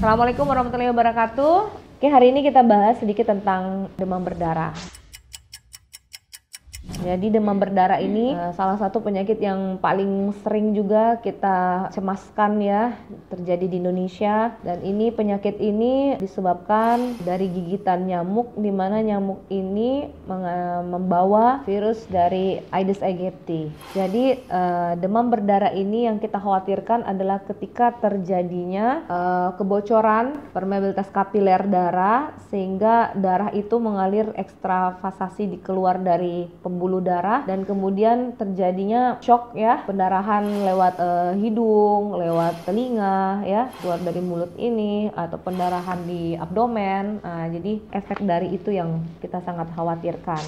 Assalamualaikum warahmatullahi wabarakatuh. Oke, hari ini kita bahas sedikit tentang demam berdarah. Jadi demam berdarah ini uh, salah satu penyakit yang paling sering juga kita cemaskan ya terjadi di Indonesia dan ini penyakit ini disebabkan dari gigitan nyamuk di mana nyamuk ini eh, membawa virus dari Aedes aegypti. Jadi uh, demam berdarah ini yang kita khawatirkan adalah ketika terjadinya uh, kebocoran permeabilitas kapiler darah sehingga darah itu mengalir ekstravasasi dikeluar dari pembuluh pembuluh darah dan kemudian terjadinya shock ya, pendarahan lewat e, hidung, lewat telinga ya, keluar dari mulut ini atau pendarahan di abdomen. Nah, jadi efek dari itu yang kita sangat khawatirkan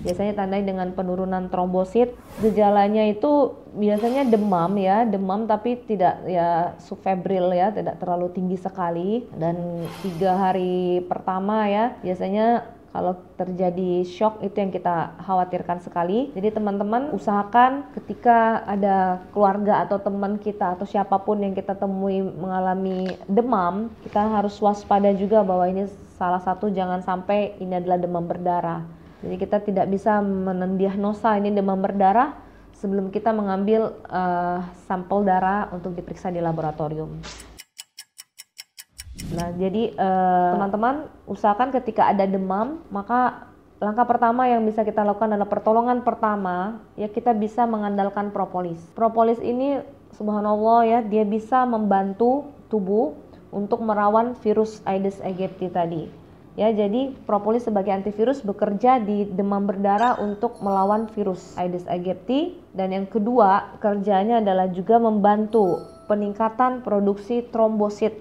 biasanya tandai dengan penurunan trombosit gejalanya itu biasanya demam ya demam tapi tidak ya subfebril ya tidak terlalu tinggi sekali dan tiga hari pertama ya biasanya kalau terjadi shock itu yang kita khawatirkan sekali. Jadi teman-teman usahakan ketika ada keluarga atau teman kita atau siapapun yang kita temui mengalami demam, kita harus waspada juga bahwa ini salah satu jangan sampai ini adalah demam berdarah. Jadi kita tidak bisa nosa ini demam berdarah sebelum kita mengambil uh, sampel darah untuk diperiksa di laboratorium. Nah, jadi eh, teman-teman uh, usahakan ketika ada demam, maka langkah pertama yang bisa kita lakukan adalah pertolongan pertama, ya kita bisa mengandalkan propolis. Propolis ini subhanallah ya, dia bisa membantu tubuh untuk merawan virus Aedes aegypti tadi. Ya, jadi propolis sebagai antivirus bekerja di demam berdarah untuk melawan virus Aedes aegypti dan yang kedua kerjanya adalah juga membantu peningkatan produksi trombosit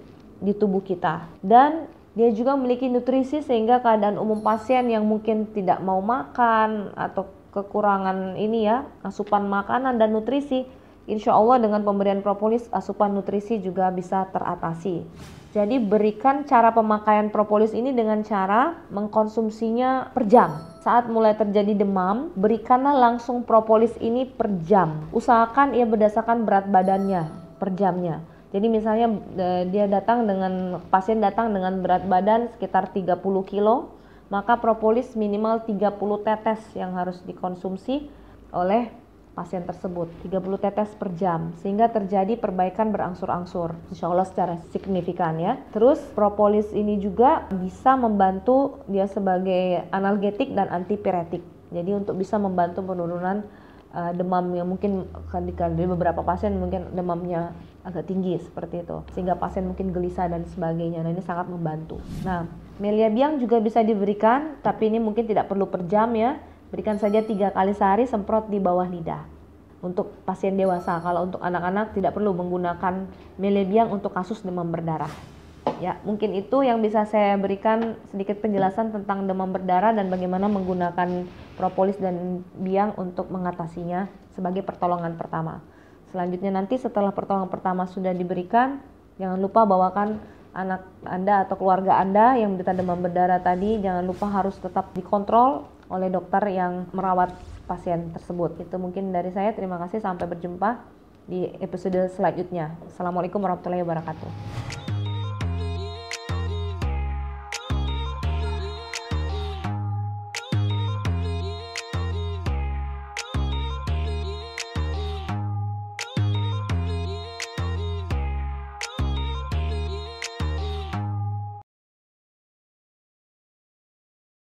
di tubuh kita. Dan dia juga memiliki nutrisi sehingga keadaan umum pasien yang mungkin tidak mau makan atau kekurangan ini ya, asupan makanan dan nutrisi, insya Allah dengan pemberian propolis asupan nutrisi juga bisa teratasi. Jadi berikan cara pemakaian propolis ini dengan cara mengkonsumsinya per jam. Saat mulai terjadi demam, berikanlah langsung propolis ini per jam. Usahakan ia berdasarkan berat badannya per jamnya. Jadi misalnya e, dia datang dengan pasien datang dengan berat badan sekitar 30 kilo, maka propolis minimal 30 tetes yang harus dikonsumsi oleh pasien tersebut 30 tetes per jam sehingga terjadi perbaikan berangsur-angsur insya Allah secara signifikan ya terus propolis ini juga bisa membantu dia sebagai analgetik dan antipiretik jadi untuk bisa membantu penurunan uh, demam yang mungkin di beberapa pasien mungkin demamnya agak tinggi seperti itu sehingga pasien mungkin gelisah dan sebagainya nah ini sangat membantu nah melia biang juga bisa diberikan tapi ini mungkin tidak perlu per jam ya berikan saja tiga kali sehari semprot di bawah lidah untuk pasien dewasa kalau untuk anak-anak tidak perlu menggunakan melia biang untuk kasus demam berdarah ya mungkin itu yang bisa saya berikan sedikit penjelasan tentang demam berdarah dan bagaimana menggunakan propolis dan biang untuk mengatasinya sebagai pertolongan pertama. Selanjutnya nanti setelah pertolongan pertama sudah diberikan, jangan lupa bawakan anak Anda atau keluarga Anda yang menderita demam berdarah tadi, jangan lupa harus tetap dikontrol oleh dokter yang merawat pasien tersebut. Itu mungkin dari saya. Terima kasih. Sampai berjumpa di episode selanjutnya. Assalamualaikum warahmatullahi wabarakatuh.